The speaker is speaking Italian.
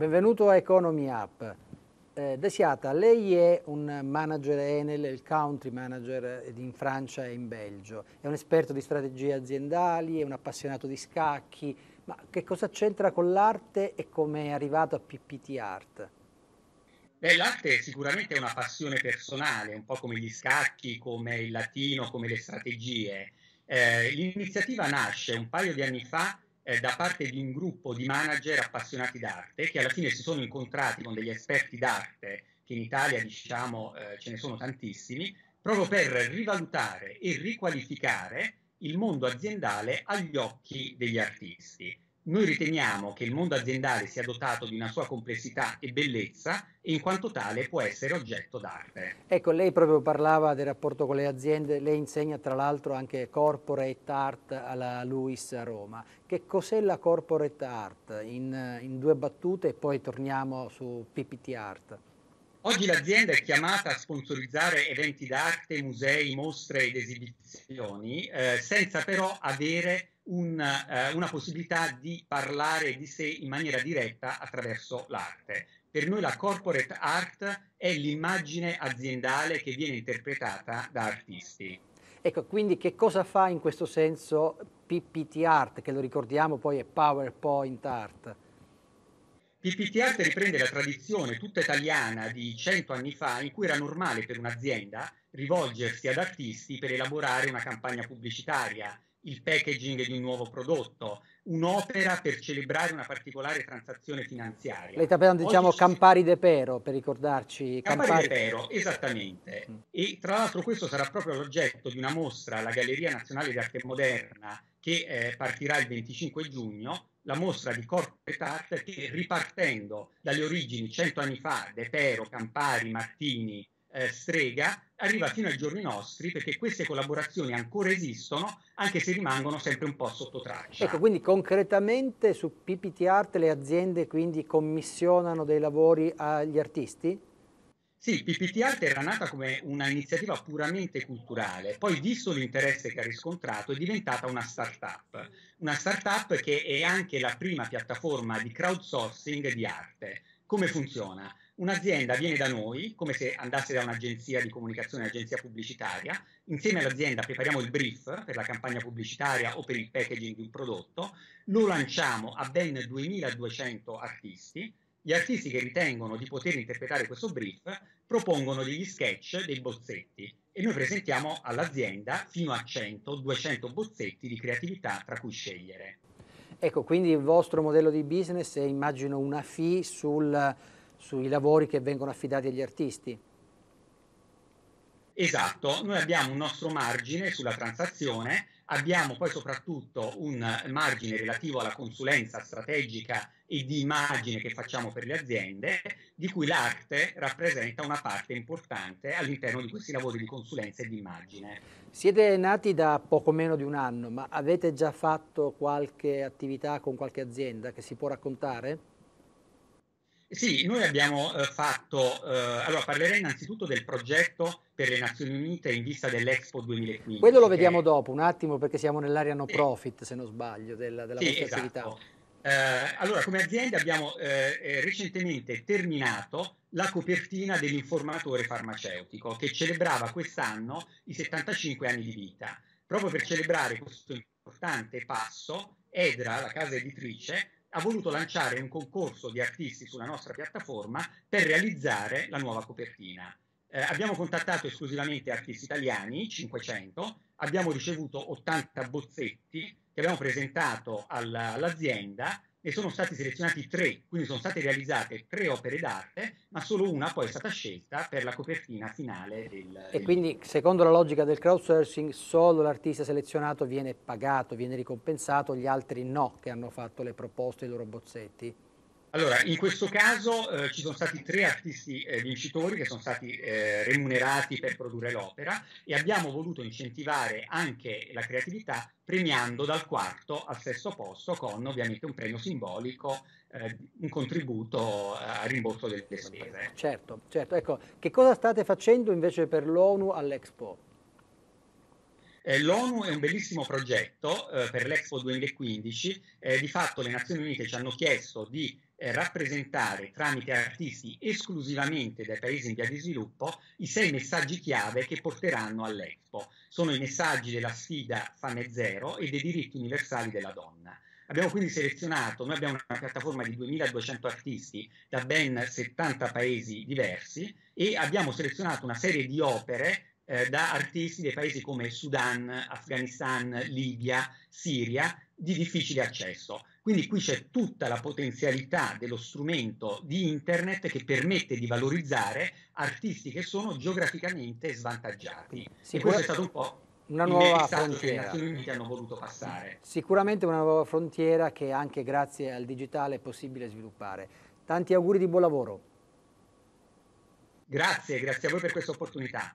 Benvenuto a Economy Up. Eh, Desiata, lei è un manager Enel, il country manager in Francia e in Belgio, è un esperto di strategie aziendali, è un appassionato di scacchi, ma che cosa c'entra con l'arte e come è arrivato a PPT Art? Beh, l'arte è sicuramente una passione personale, un po' come gli scacchi, come il latino, come le strategie. Eh, l'iniziativa nasce un paio di anni fa eh, da parte di un gruppo di manager appassionati d'arte che alla fine si sono incontrati con degli esperti d'arte, che in Italia diciamo eh, ce ne sono tantissimi, proprio per rivalutare e riqualificare il mondo aziendale agli occhi degli artisti noi riteniamo che il mondo aziendale sia dotato di una sua complessità e bellezza e in quanto tale può essere oggetto d'arte. Ecco, lei proprio parlava del rapporto con le aziende, lei insegna tra l'altro anche corporate art alla Luis a Roma. Che cos'è la corporate art? In, in due battute e poi torniamo su PPT Art. Oggi l'azienda è chiamata a sponsorizzare eventi d'arte, musei, mostre ed esibizioni, eh, senza però avere una, eh, una possibilità di parlare di sé in maniera diretta attraverso l'arte. Per noi la corporate art è l'immagine aziendale che viene interpretata da artisti. Ecco, quindi che cosa fa in questo senso PPT Art, che lo ricordiamo poi è PowerPoint Art? PPT Art riprende la tradizione tutta italiana di cento anni fa in cui era normale per un'azienda rivolgersi ad artisti per elaborare una campagna pubblicitaria il packaging di un nuovo prodotto, un'opera per celebrare una particolare transazione finanziaria. Lei sta parlando, diciamo, Campari de Pero, per ricordarci. Campari, Campari de Pero, esattamente. Mm. E tra l'altro questo sarà proprio l'oggetto di una mostra alla Galleria Nazionale di Arte Moderna che eh, partirà il 25 giugno, la mostra di corporate art che ripartendo dalle origini cento anni fa, De Pero, Campari, Martini, eh, strega arriva fino ai giorni nostri perché queste collaborazioni ancora esistono anche se rimangono sempre un po' sotto traccia. Ecco, quindi concretamente su PPT Art le aziende quindi commissionano dei lavori agli artisti? Sì, PPT Art era nata come un'iniziativa puramente culturale, poi visto l'interesse che ha riscontrato è diventata una start-up, una start-up che è anche la prima piattaforma di crowdsourcing di arte. Come funziona? un'azienda viene da noi, come se andasse da un'agenzia di comunicazione, un'agenzia pubblicitaria, insieme all'azienda prepariamo il brief per la campagna pubblicitaria o per il packaging di un prodotto, lo lanciamo a ben 2200 artisti, gli artisti che ritengono di poter interpretare questo brief propongono degli sketch, dei bozzetti e noi presentiamo all'azienda fino a 100-200 bozzetti di creatività tra cui scegliere. Ecco, quindi il vostro modello di business è immagino una fee sul sui lavori che vengono affidati agli artisti. Esatto, noi abbiamo un nostro margine sulla transazione, abbiamo poi soprattutto un margine relativo alla consulenza strategica e di immagine che facciamo per le aziende, di cui l'arte rappresenta una parte importante all'interno di questi lavori di consulenza e di immagine. Siete nati da poco meno di un anno, ma avete già fatto qualche attività con qualche azienda che si può raccontare? Sì, noi abbiamo eh, fatto, eh, allora parlerei innanzitutto del progetto per le Nazioni Unite in vista dell'Expo 2015. Quello lo vediamo è... dopo, un attimo, perché siamo nell'area no profit, eh, se non sbaglio, della, della sì, esatto. attività. Eh, allora, come azienda abbiamo eh, eh, recentemente terminato la copertina dell'informatore farmaceutico che celebrava quest'anno i 75 anni di vita. Proprio per celebrare questo importante passo, EDRA, la casa editrice, ha voluto lanciare un concorso di artisti sulla nostra piattaforma per realizzare la nuova copertina. Eh, abbiamo contattato esclusivamente artisti italiani, 500, abbiamo ricevuto 80 bozzetti che abbiamo presentato all'azienda ne sono stati selezionati tre, quindi sono state realizzate tre opere d'arte, ma solo una poi è stata scelta per la copertina finale del... E quindi secondo la logica del crowdsourcing solo l'artista selezionato viene pagato, viene ricompensato, gli altri no che hanno fatto le proposte, i loro bozzetti? Allora, in questo caso eh, ci sono stati tre artisti eh, vincitori che sono stati eh, remunerati per produrre l'opera e abbiamo voluto incentivare anche la creatività premiando dal quarto al sesto posto con ovviamente un premio simbolico, eh, un contributo a rimborso delle spese. Certo, certo. Ecco, che cosa state facendo invece per l'ONU all'Expo? Eh, L'ONU è un bellissimo progetto eh, per l'Expo 2015, di fatto le Nazioni Unite ci hanno chiesto di eh, rappresentare tramite artisti esclusivamente dai paesi in via di sviluppo i sei messaggi chiave che porteranno all'Expo. Sono i messaggi della sfida Fame Zero e dei diritti universali della donna. Abbiamo quindi selezionato, noi abbiamo una piattaforma di 2200 artisti da ben 70 paesi diversi e abbiamo selezionato una serie di opere eh, da artisti dei paesi come Sudan, Afghanistan, Libia, Siria di difficile accesso. Quindi qui c'è tutta la potenzialità dello strumento di internet che permette di valorizzare artisti che sono geograficamente svantaggiati. E questo è stato un po' una nuova frontiera. che hanno voluto passare. Sicuramente una nuova frontiera che anche grazie al digitale è possibile sviluppare. Tanti auguri di buon lavoro. Grazie, grazie a voi per questa opportunità.